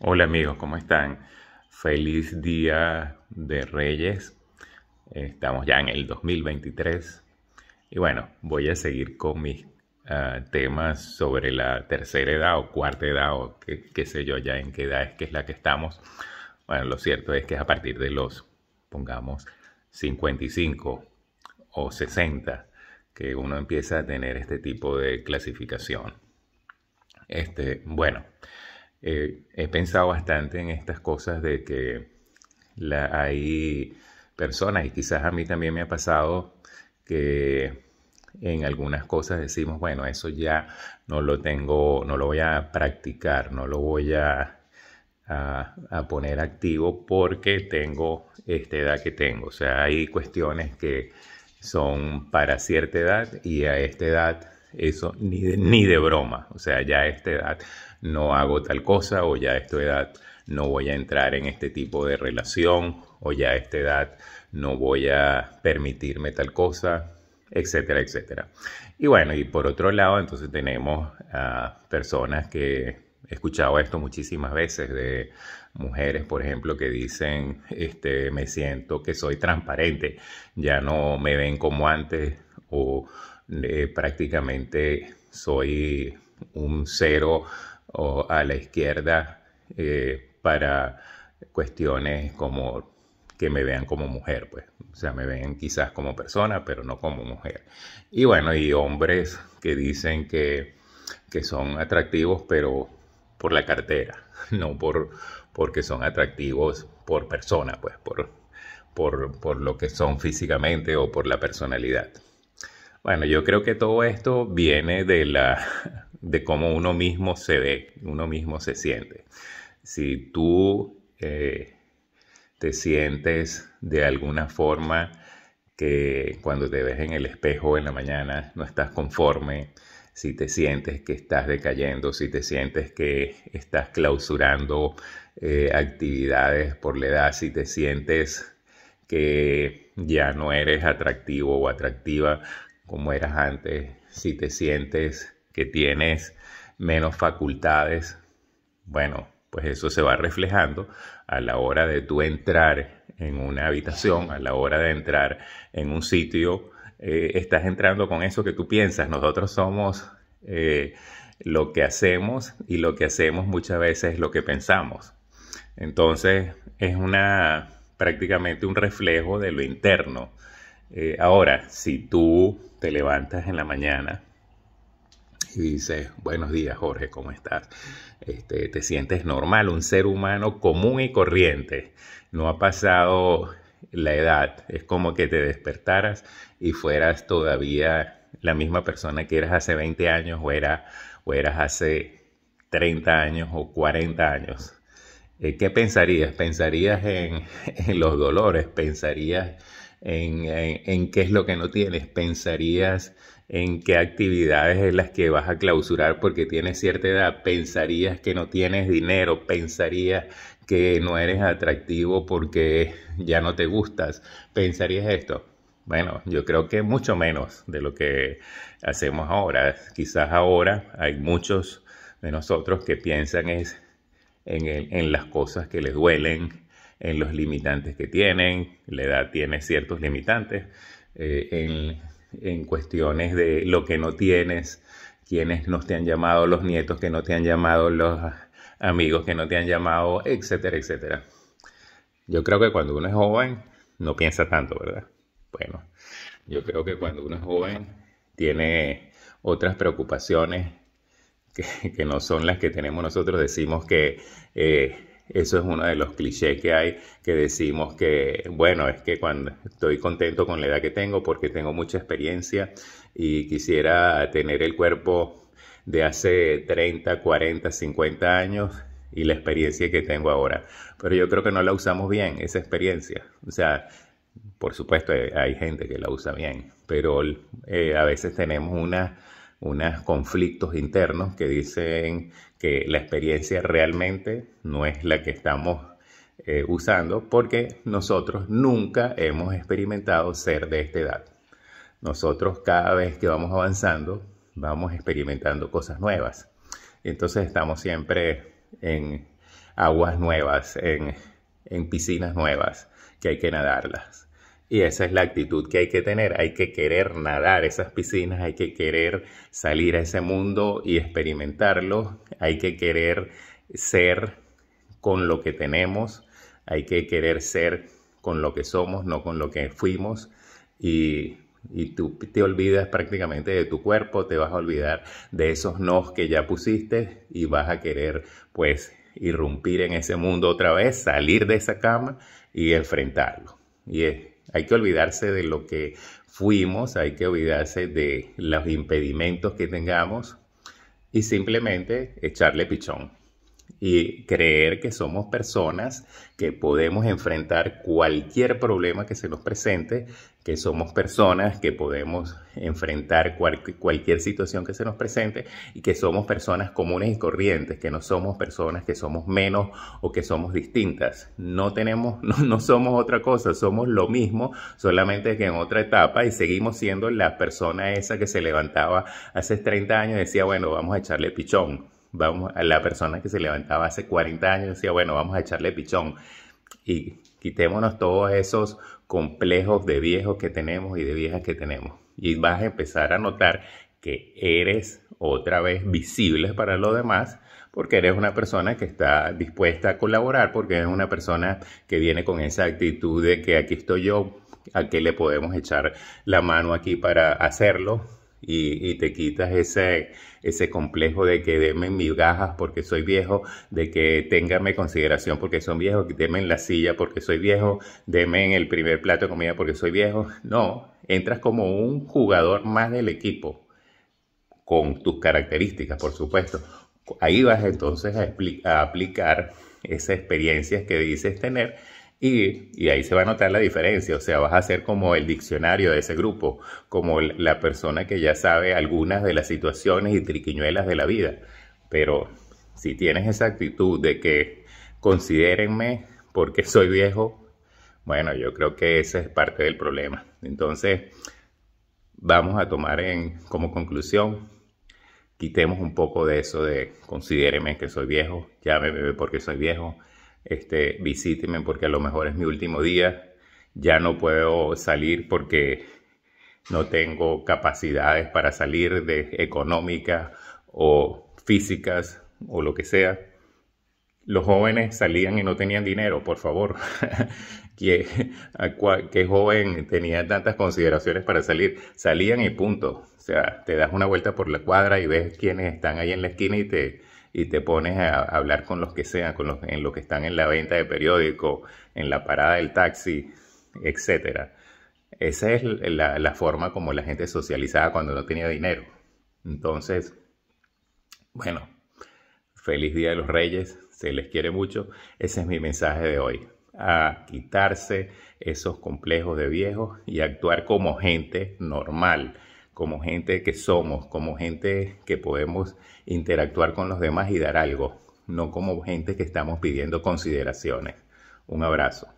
Hola amigos, ¿cómo están? Feliz día de Reyes. Estamos ya en el 2023. Y bueno, voy a seguir con mis ah, temas sobre la tercera edad o cuarta edad o qué, qué, sé yo ya en qué edad es que es la que estamos. Bueno, lo cierto es que es a partir de los, pongamos, 55 o 60 que uno empieza a tener este tipo de clasificación. Este, bueno. Eh, he pensado bastante en estas cosas de que la, hay personas, y quizás a mí también me ha pasado que en algunas cosas decimos, bueno, eso ya no lo tengo, no lo voy a practicar, no lo voy a, a, poner activo porque tengo esta edad que tengo. O sea, hay cuestiones que son para cierta edad y a esta edad eso ni de, ni de broma. O sea, ya a esta edad no hago tal cosa o ya a esta edad no voy a entrar en este tipo de relación o ya a esta edad no voy a permitirme tal cosa, etcétera, etcétera. Y bueno, y por otro lado, entonces tenemos a personas que he escuchado esto muchísimas veces de mujeres, por ejemplo, que dicen, este, me siento que soy transparente, ya no me ven como antes o eh, prácticamente soy un cero o a la izquierda eh, para cuestiones como que me vean como mujer, pues. O sea, me ven quizás como persona, pero no como mujer. Y bueno, y hombres que dicen que, que son atractivos, pero por la cartera, no por porque son atractivos por persona, pues, por, por, por lo que son físicamente o por la personalidad. Bueno, yo creo que todo esto viene de la de cómo uno mismo se ve, uno mismo se siente. Si tú eh, te sientes de alguna forma que cuando te ves en el espejo en la mañana no estás conforme, si te sientes que estás decayendo, si te sientes que estás clausurando eh, actividades por la edad, si te sientes que ya no eres atractivo o atractiva como eras antes, si te sientes que tienes menos facultades, bueno, pues eso se va reflejando a la hora de tú entrar en una habitación, a la hora de entrar en un sitio, eh, estás entrando con eso que tú piensas. Nosotros somos eh, lo que hacemos y lo que hacemos muchas veces es lo que pensamos. Entonces es una prácticamente un reflejo de lo interno. Eh, ahora, si tú te levantas en la mañana y dice, buenos días Jorge, ¿cómo estás? Este, te sientes normal, un ser humano común y corriente. No ha pasado la edad, es como que te despertaras y fueras todavía la misma persona que eras hace 20 años o, era, o eras hace 30 años o 40 años. Eh, ¿Qué pensarías? ¿Pensarías en, los dolores? ¿Pensarías en, en, qué es lo que no tienes? ¿Pensarías en qué actividades es las que vas a clausurar porque tienes cierta edad, pensarías que no tienes dinero, pensarías que no eres atractivo porque ya no te gustas, pensarías esto. Bueno, yo creo que mucho menos de lo que hacemos ahora. Quizás ahora hay muchos de nosotros que piensan en, las cosas que les duelen, en los limitantes que tienen, la edad tiene ciertos limitantes, eh, en cuestiones de lo que no tienes, quienes no te han llamado, los nietos que no te han llamado, los amigos que no te han llamado, etcétera, etcétera. Yo creo que cuando uno es joven no piensa tanto, ¿verdad? Bueno, yo creo que cuando uno es joven tiene otras preocupaciones que, no son las que tenemos nosotros. Decimos que eh, eso es uno de los clichés que hay que decimos que, bueno, es que cuando estoy contento con la edad que tengo porque tengo mucha experiencia y quisiera tener el cuerpo de hace 30, 40, 50 años y la experiencia que tengo ahora. Pero yo creo que no la usamos bien, esa experiencia. O sea, por supuesto eh, hay gente que la usa bien, pero eh, a veces tenemos una unos conflictos internos que dicen que la experiencia realmente no es la que estamos eh, usando porque nosotros nunca hemos experimentado ser de esta edad. Nosotros cada vez que vamos avanzando vamos experimentando cosas nuevas. Entonces estamos siempre en aguas nuevas, en piscinas nuevas que hay que nadarlas. Y esa es la actitud que hay que tener, hay que querer nadar esas piscinas, hay que querer salir a ese mundo y experimentarlo, hay que querer ser con lo que tenemos, hay que querer ser con lo que somos, no con lo que fuimos. Y, y tú te olvidas prácticamente de tu cuerpo, te vas a olvidar de esos nos que ya pusiste y vas a querer pues irrumpir en ese mundo otra vez, salir de esa cama y enfrentarlo. Y es, hay que olvidarse de lo que fuimos, hay que olvidarse de los impedimentos que tengamos y simplemente echarle pichón y creer que somos personas que podemos enfrentar cualquier problema que se nos presente, que somos personas que podemos enfrentar cualquier situación que se nos presente y que somos personas comunes y corrientes, que no somos personas que somos menos o que somos distintas. No tenemos, no, no somos otra cosa, somos lo mismo, solamente que en otra etapa y seguimos siendo la persona esa que se levantaba hace 30 años y decía, bueno, vamos a echarle pichón vamos, la persona que se levantaba hace 40 años decía, bueno, vamos a echarle pichón y quitémonos todos esos complejos de viejos que tenemos y de viejas que tenemos. Y vas a empezar a notar que eres otra vez visible para los demás porque eres una persona que está dispuesta a colaborar, porque eres una persona que viene con esa actitud de que aquí estoy yo, a qué le podemos echar la mano aquí para hacerlo, y, te quitas ese, ese complejo de que denme migajas porque soy viejo, de que téngame consideración porque son viejos, denme en la silla porque soy viejo, deme en el primer plato de comida porque soy viejo. No, entras como un jugador más del equipo, con tus características, por supuesto. Ahí vas entonces a, a aplicar esas experiencias que dices tener y, ahí se va a notar la diferencia, o sea, vas a ser como el diccionario de ese grupo, como la persona que ya sabe algunas de las situaciones y triquiñuelas de la vida. Pero si tienes esa actitud de que considérenme porque soy viejo, bueno, yo creo que esa es parte del problema. Entonces, vamos a tomar en, como conclusión, quitemos un poco de eso de considérenme que soy viejo, llámeme porque soy viejo este, visíteme porque a lo mejor es mi último día, ya no puedo salir porque no tengo capacidades para salir de económicas o físicas o lo que sea. Los jóvenes salían y no tenían dinero, por favor. ¿Qué, ¿Qué, joven tenía tantas consideraciones para salir? Salían y punto. O sea, te das una vuelta por la cuadra y ves quiénes están ahí en la esquina y te, y te pones a hablar con los que sean, con los, en los que están en la venta de periódico, en la parada del taxi, etc. Esa es la, la forma como la gente socializaba cuando no tenía dinero. Entonces, bueno, feliz Día de los Reyes, se les quiere mucho. Ese es mi mensaje de hoy. A quitarse esos complejos de viejos y actuar como gente normal como gente que somos, como gente que podemos interactuar con los demás y dar algo, no como gente que estamos pidiendo consideraciones. Un abrazo.